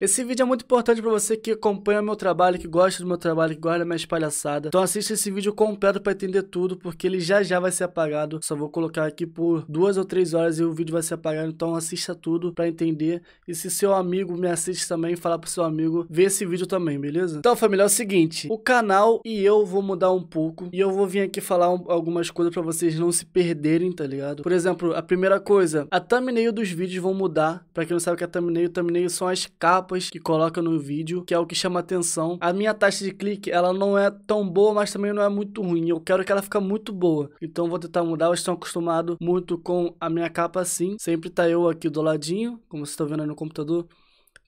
Esse vídeo é muito importante para você que acompanha meu trabalho, que gosta do meu trabalho, que guarda minhas palhaçadas. Então assista esse vídeo completo para entender tudo, porque ele já já vai ser apagado. Só vou colocar aqui por duas ou três horas e o vídeo vai ser apagado. Então assista tudo para entender. E se seu amigo me assiste também, falar pro seu amigo ver esse vídeo também, beleza? Então família, é o seguinte. O canal e eu vou mudar um pouco. E eu vou vir aqui falar algumas coisas para vocês não se perderem, tá ligado? Por exemplo, a primeira coisa. A thumbnail dos vídeos vão mudar. Para quem não sabe o que é thumbnail, thumbnail são as capas capas que coloca no vídeo, que é o que chama atenção. A minha taxa de clique, ela não é tão boa, mas também não é muito ruim. Eu quero que ela fique muito boa. Então vou tentar mudar. Eu estou acostumado muito com a minha capa assim. Sempre tá eu aqui do ladinho, como você está vendo aí no computador.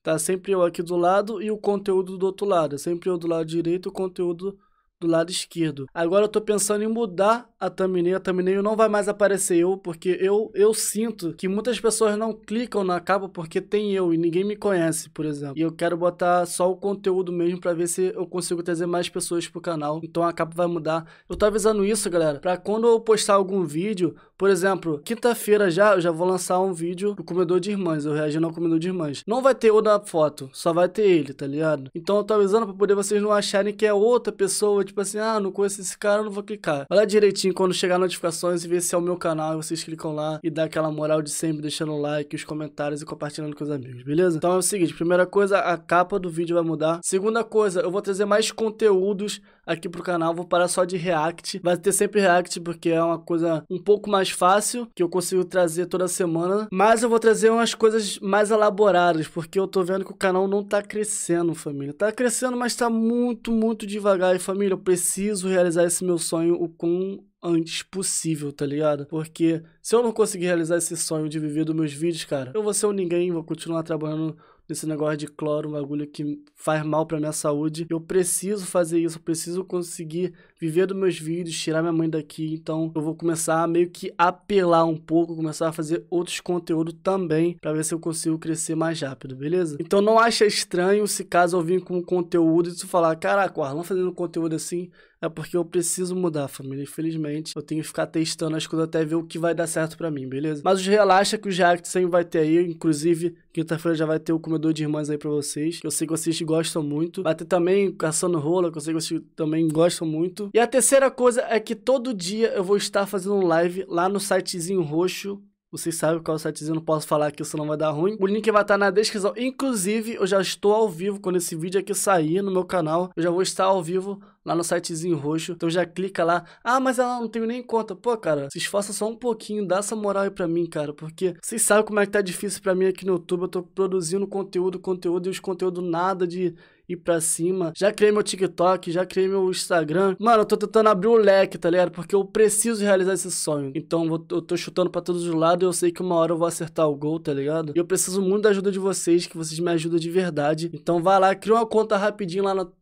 Tá sempre eu aqui do lado e o conteúdo do outro lado. É sempre eu do lado direito e o conteúdo do lado esquerdo. Agora eu tô pensando em mudar a thumbnail, a thumbnail não vai mais aparecer eu, porque eu, eu sinto que muitas pessoas não clicam na capa porque tem eu e ninguém me conhece, por exemplo. E eu quero botar só o conteúdo mesmo para ver se eu consigo trazer mais pessoas pro canal. Então a capa vai mudar. Eu tô avisando isso, galera, para quando eu postar algum vídeo por exemplo, quinta-feira já eu já vou lançar um vídeo do comedor de irmãs, eu reagindo ao comedor de irmãs. Não vai ter o da foto, só vai ter ele, tá ligado? Então eu tô avisando pra poder vocês não acharem que é outra pessoa, tipo assim, ah, não conheço esse cara, não vou clicar. Olha direitinho quando chegar notificações e ver se é o meu canal, vocês clicam lá e dá aquela moral de sempre deixando o like, os comentários e compartilhando com os amigos, beleza? Então é o seguinte, primeira coisa, a capa do vídeo vai mudar. Segunda coisa, eu vou trazer mais conteúdos aqui pro canal, vou parar só de react. Vai ter sempre react porque é uma coisa um pouco mais fácil, que eu consigo trazer toda semana. Mas eu vou trazer umas coisas mais elaboradas, porque eu tô vendo que o canal não tá crescendo, família. Tá crescendo, mas tá muito, muito devagar. E família, eu preciso realizar esse meu sonho com antes possível, tá ligado? Porque se eu não conseguir realizar esse sonho de viver dos meus vídeos, cara, eu vou ser um ninguém, vou continuar trabalhando nesse negócio de cloro, um bagulho que faz mal pra minha saúde. Eu preciso fazer isso, eu preciso conseguir viver dos meus vídeos, tirar minha mãe daqui. Então eu vou começar a meio que apelar um pouco, começar a fazer outros conteúdos também, pra ver se eu consigo crescer mais rápido, beleza? Então não acha estranho se caso eu vir com um conteúdo e tu falar, caraca, o Arlan fazendo conteúdo assim é porque eu preciso mudar, família. Infelizmente, eu tenho que ficar testando as coisas até ver o que vai dar certo para mim, beleza? Mas relaxa que o React sempre vai ter aí, inclusive Quinta-feira já vai ter o Comedor de Irmãs aí pra vocês, que eu sei que vocês gostam muito. Vai ter também Caçando Rola, que eu sei que vocês também gostam muito. E a terceira coisa é que todo dia eu vou estar fazendo um live lá no sitezinho roxo, vocês sabem qual é o sitezinho, não posso falar aqui, senão vai dar ruim. O link vai estar na descrição. Inclusive, eu já estou ao vivo quando esse vídeo aqui sair no meu canal. Eu já vou estar ao vivo lá no sitezinho roxo. Então já clica lá. Ah, mas ela não tem nem conta. Pô, cara, se esforça só um pouquinho, dá essa moral aí pra mim, cara, porque vocês sabem como é que tá difícil para mim aqui no YouTube. Eu tô produzindo conteúdo, conteúdo e os conteúdos nada de ir pra cima. Já criei meu TikTok, já criei meu Instagram. Mano, eu tô tentando abrir o leque, tá ligado? Porque eu preciso realizar esse sonho. Então eu tô chutando para todos os lados e eu sei que uma hora eu vou acertar o gol, tá ligado? E eu preciso muito da ajuda de vocês, que vocês me ajudam de verdade. Então vai lá, cria uma conta rapidinho lá no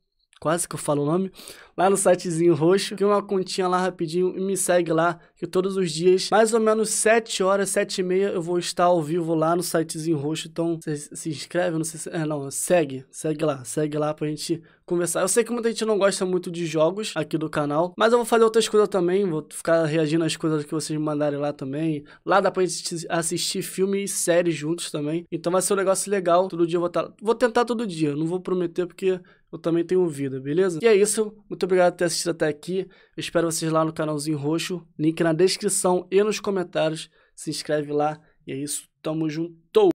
quase que eu falo o nome, lá no sitezinho roxo, que uma continha lá rapidinho e me segue lá, que todos os dias, mais ou menos 7 horas, 7 e meia, eu vou estar ao vivo lá no sitezinho roxo, então se inscreve, não sei se... É, não, segue, segue lá, segue lá pra gente conversar. Eu sei que muita gente não gosta muito de jogos aqui do canal, mas eu vou fazer outras coisas também, vou ficar reagindo às coisas que vocês me mandarem lá também. Lá dá pra gente assistir filme e série juntos também, então vai ser um negócio legal, todo dia eu vou estar... Tá, vou tentar todo dia, não vou prometer porque eu também tenho vida, beleza? E é isso, muito obrigado por ter assistido até aqui. Eu espero vocês lá no canalzinho roxo, link na descrição e nos comentários. Se inscreve lá. E é isso, tamo junto!